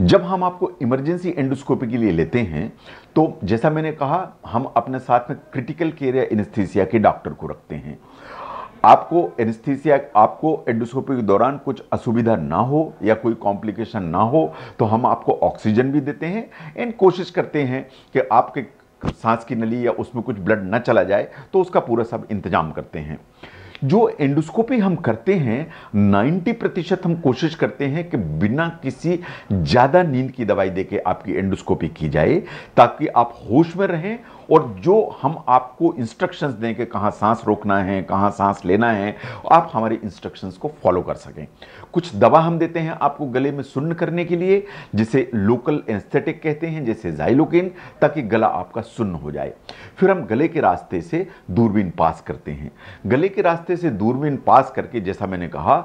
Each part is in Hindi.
जब हम आपको इमरजेंसी एंडोस्कोपी के लिए लेते हैं तो जैसा मैंने कहा हम अपने साथ में क्रिटिकल केयर या एनेस्थीसिया के डॉक्टर को रखते हैं आपको एनस्थीसिया आपको एंडोस्कोपी के दौरान कुछ असुविधा ना हो या कोई कॉम्प्लिकेशन ना हो तो हम आपको ऑक्सीजन भी देते हैं एंड कोशिश करते हैं कि आपके सांस की नली या उसमें कुछ ब्लड ना चला जाए तो उसका पूरा सब इंतजाम करते हैं जो एंडोस्कोपी हम करते हैं 90 प्रतिशत हम कोशिश करते हैं कि बिना किसी ज़्यादा नींद की दवाई देके आपकी एंडोस्कोपी की जाए ताकि आप होश में रहें और जो हम आपको इंस्ट्रक्शंस दें कि कहाँ सांस रोकना है कहाँ सांस लेना है आप हमारे इंस्ट्रक्शंस को फॉलो कर सकें कुछ दवा हम देते हैं आपको गले में सुन्न करने के लिए जिसे लोकल एंस्थेटिक कहते हैं जैसे जाइलोकिन ताकि गला आपका सुन्न हो जाए फिर हम गले के रास्ते से दूरबीन पास करते हैं गले के रास्ते से दूरबीन पास करके जैसा मैंने कहा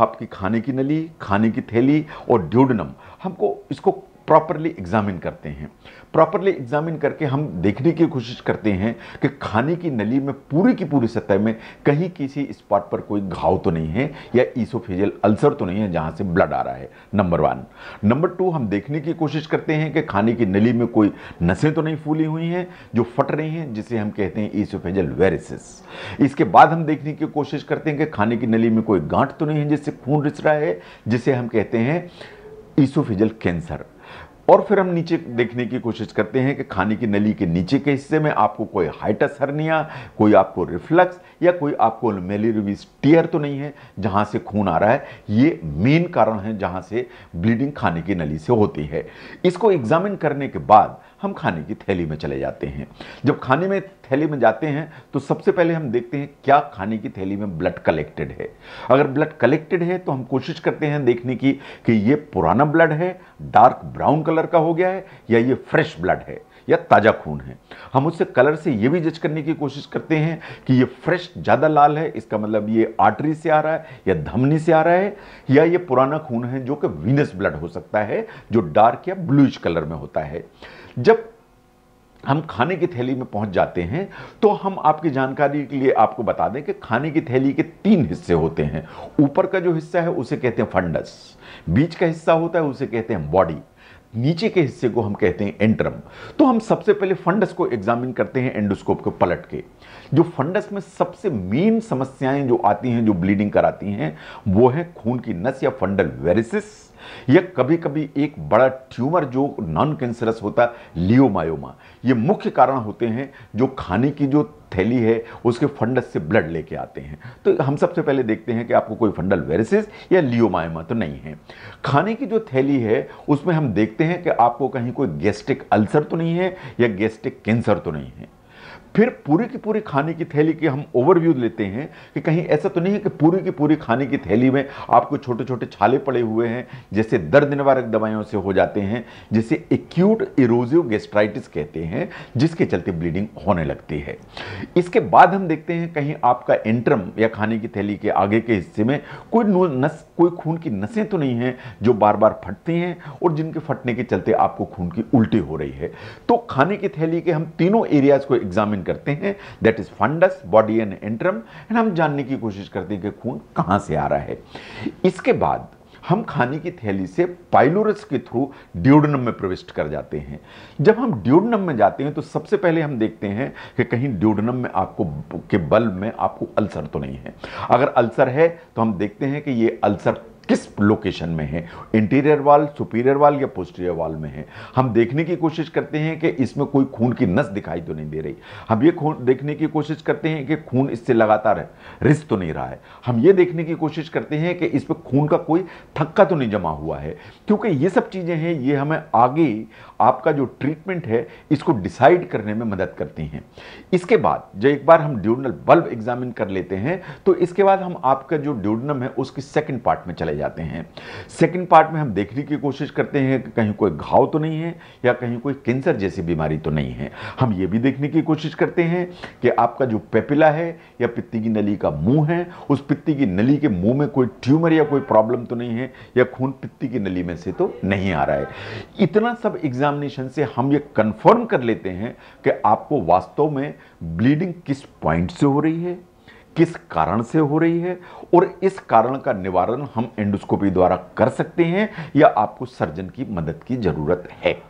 आपकी खाने की नली खाने की थैली और ड्यूडनम हमको इसको प्रॉपरली एग्जामिन करते हैं प्रॉपरली एग्जामिन करके हम देखने की कोशिश करते हैं कि खाने की नली में पूरी की पूरी सतह में कहीं किसी स्पॉट पर कोई घाव तो नहीं है या ईसोफेजियल अल्सर तो नहीं है जहाँ से ब्लड आ रहा है नंबर वन नंबर टू हम देखने की कोशिश करते हैं कि खाने की नली में कोई नसें तो नहीं फूली हुई हैं जो फट रही हैं जिसे हम कहते हैं ईसोफेजल वेरिसिस इसके बाद हम देखने की कोशिश करते हैं कि खाने की नली में कोई गांठ तो नहीं है जिससे खून रिस रहा है जिसे हम कहते हैं ईसोफेजल कैंसर और फिर हम नीचे देखने की कोशिश करते हैं कि खाने की नली के नीचे के हिस्से में आपको कोई हाइटस हर्निया कोई आपको रिफ्लक्स या कोई आपको मेलिरविस टीयर तो नहीं है जहाँ से खून आ रहा है ये मेन कारण है जहाँ से ब्लीडिंग खाने की नली से होती है इसको एग्जामिन करने के बाद हम खाने की थैली में चले जाते हैं जब खाने में थैली में जाते हैं तो सबसे पहले हम देखते हैं क्या खाने की थैली में ब्लड कलेक्टेड है अगर ब्लड कलेक्टेड है तो हम कोशिश करते हैं देखने की कि ये पुराना ब्लड है डार्क ब्राउन कलर का हो गया है या ये फ्रेश ब्लड है या ताज़ा खून है हम उससे कलर से ये भी जज करने की कोशिश करते हैं कि ये फ्रेश ज़्यादा लाल है इसका मतलब ये आर्टरी से आ रहा है या धमनी से आ रहा है या ये पुराना खून है जो कि वीनस ब्लड हो सकता है जो डार्क या ब्लूइश कलर में होता है जब हम खाने की थैली में पहुंच जाते हैं तो हम आपकी जानकारी के लिए आपको बता दें कि खाने की थैली के तीन हिस्से होते हैं ऊपर का जो हिस्सा है उसे कहते हैं फंडस बीच का हिस्सा होता है उसे कहते हैं बॉडी नीचे के हिस्से को हम कहते हैं एंट्रम तो हम सबसे पहले फंडस को एग्जामिन करते हैं एंडोस्कोप को पलट के जो फंडस में सबसे मेन समस्याएं जो आती हैं जो ब्लीडिंग कराती हैं वो है खून की नस या फंडल वेरिसिस या कभी कभी एक बड़ा ट्यूमर जो नॉन कैंसरस होता लियोमायोमा ये मुख्य कारण होते हैं जो खाने की जो थैली है उसके फंडस से ब्लड लेके आते हैं तो हम सबसे पहले देखते हैं कि आपको कोई फंडल वायरसेस या लियोमायमा तो नहीं है खाने की जो थैली है उसमें हम देखते हैं कि आपको कहीं कोई गैस्ट्रिक अल्सर तो नहीं है या गैस्ट्रिक कैंसर तो नहीं है फिर पूरी की पूरी खाने की थैली की हम ओवरव्यू लेते हैं कि कहीं ऐसा तो नहीं है कि पूरी की पूरी खाने की थैली में आपको छोटे छोटे छाले पड़े हुए हैं जैसे दर्द निवारक दवाइयों से हो जाते हैं जिसे एक्यूट इरोजिव गेस्ट्राइटिस कहते हैं जिसके चलते ब्लीडिंग होने लगती है इसके बाद हम देखते हैं कहीं आपका एंट्रम या खाने की थैली के आगे के हिस्से में कोई नस कोई खून की नसें तो नहीं हैं जो बार बार फटती हैं और जिनके फटने के चलते आपको खून की उल्टी हो रही है तो खाने की थैली के हम तीनों एरियाज को एग्जामिन करते हैं that is fundus body and antrum and हम जानने की कोशिश करते हैं कि खून कहाँ से आ रहा है इसके बाद हम खाने की थैली से पाइलोरस के थ्रू ड्यूडनम में प्रविष्ट कर जाते हैं जब हम ड्यूडनम में जाते हैं तो सबसे पहले हम देखते हैं कि कहीं ड्यूडनम में आपको के बल्ब में आपको अल्सर तो नहीं है अगर अल्सर है तो हम देखते हैं कि ये अल्सर किस लोकेशन में है इंटीरियर वाल सुपीरियर वाल या पोस्टीरियर वाल में है हम देखने की कोशिश करते हैं कि इसमें कोई खून की नस दिखाई तो नहीं दे रही हम ये खून देखने की कोशिश करते हैं कि खून इससे लगातार है रिस तो नहीं रहा है हम ये देखने की कोशिश करते हैं कि इसमें खून का कोई थक्का तो नहीं जमा हुआ है क्योंकि ये सब चीज़ें हैं ये हमें आगे आपका जो ट्रीटमेंट है इसको डिसाइड करने में मदद करती हैं इसके बाद जब एक बार हम ड्यूडनल बल्ब एग्जामिन कर लेते हैं तो इसके बाद हम आपका जो ड्यूडनम है उसकी सेकेंड पार्ट में चले चले जाते हैं सेकंड पार्ट में हम देखने की कोशिश करते हैं कि कहीं कोई घाव तो नहीं है या कहीं कोई कैंसर जैसी बीमारी तो नहीं है हम ये भी देखने की कोशिश करते हैं कि आपका जो पेपिला है या पित्ती की नली का मुंह है उस पित्ती की नली के मुंह में कोई ट्यूमर या कोई प्रॉब्लम तो नहीं है या खून पित्ती की नली में से तो नहीं आ रहा है इतना सब एग्जामिनेशन से हम ये कन्फर्म कर लेते हैं कि आपको वास्तव में ब्लीडिंग किस पॉइंट से हो रही है किस कारण से हो रही है और इस कारण का निवारण हम एंडोस्कोपी द्वारा कर सकते हैं या आपको सर्जन की मदद की ज़रूरत है